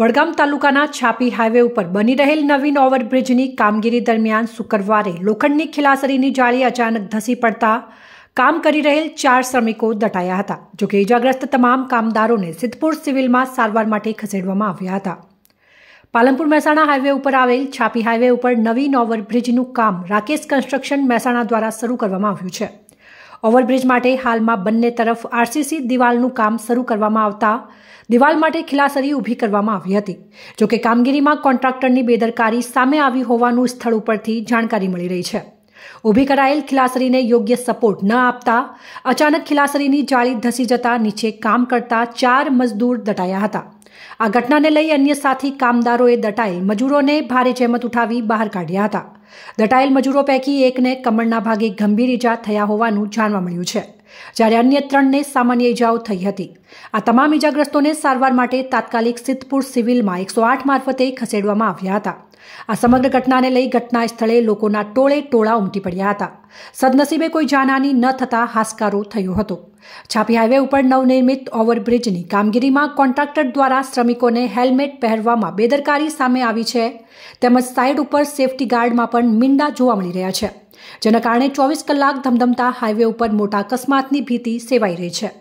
વડગામ તાલુકાના છાપી હાઈવે ઉપર બની રહેલ નવીન ઓવરબ્રિજની કામગીરી દરમિયાન શુક્રવારે લોખંડની ખિલાસરીની જાળી અચાનક ધસી પડતા કામ કરી રહેલ ચાર શ્રમિકો દટાયા હતા જોકે ઇજાગ્રસ્ત તમામ કામદારોને સિદ્ધપુર સિવિલમાં સારવાર માટે ખસેડવામાં આવ્યા હતા પાલનપુર મહેસાણા હાઈવે ઉપર આવેલ છાપી હાઈવે ઉપર નવીન ઓવરબ્રિજનું કામ રાકેશ કન્સ્ટ્રક્શન મહેસાણા દ્વારા શરૂ કરવામાં આવ્યું છે ઓવરબ્રિજ માટે હાલમાં બંને તરફ આરસીસી દિવાલનું કામ શરૂ કરવામાં આવતા દિવાલ માટે ખિલાસરી ઊભી કરવામાં આવી હતી જોકે કામગીરીમાં કોન્ટ્રાક્ટરની બેદરકારી સામે આવી હોવાનું સ્થળ ઉપરથી જાણકારી મળી રહી છે ઊભી કરાયેલ ખિલાસરીને યોગ્ય સપોર્ટ ન આપતા અચાનક ખિલાસરીની જાળી ધસી જતા નીચે કામ કરતા ચાર મજદૂર દટાયા હતા આ ઘટનાને લઈ અન્ય સાથી કામદારોએ દટાઈ મજૂરોને ભારે જહેમત ઉઠાવી બહાર કાઢ્યા હતા દટાયેલ મજૂરો પૈકી એકને કમળના ભાગે ગંભીર ઇજા થયા હોવાનું જાણવા મળ્યું છે જ્યારે અન્ય ત્રણને સામાન્ય ઇજાઓ થઈ હતી આ તમામ ઇજાગ્રસ્તોને સારવાર માટે તાત્કાલિક સિદ્ધપુર સિવિલમાં એકસો આઠ મારફતે ખસેડવામાં આવ્યા હતા આ સમગ્ર ઘટનાને લઈ ઘટના સ્થળે લોકોના ટોળે ટોળા ઉમટી પડ્યા હતા સદનસીબે કોઈ જાનહાની ન થતાં હાસકારો થયો હતો છાપી હાઈવે ઉપર નવનિર્મિત ઓવરબ્રિજની કામગીરીમાં કોન્ટ્રાક્ટર દ્વારા શ્રમિકોને હેલ્મેટ પહેરવામાં બેદરકારી સામે આવી છે તેમજ સાઇડ ઉપર સેફટી ગાર્ડમાં પણ મીંડા જોવા મળી રહ્યા છે જેના કારણે ચોવીસ કલાક ધમધમતા હાઈવે ઉપર મોટા અકસ્માતની ભીતિ સેવાઈ રહી છે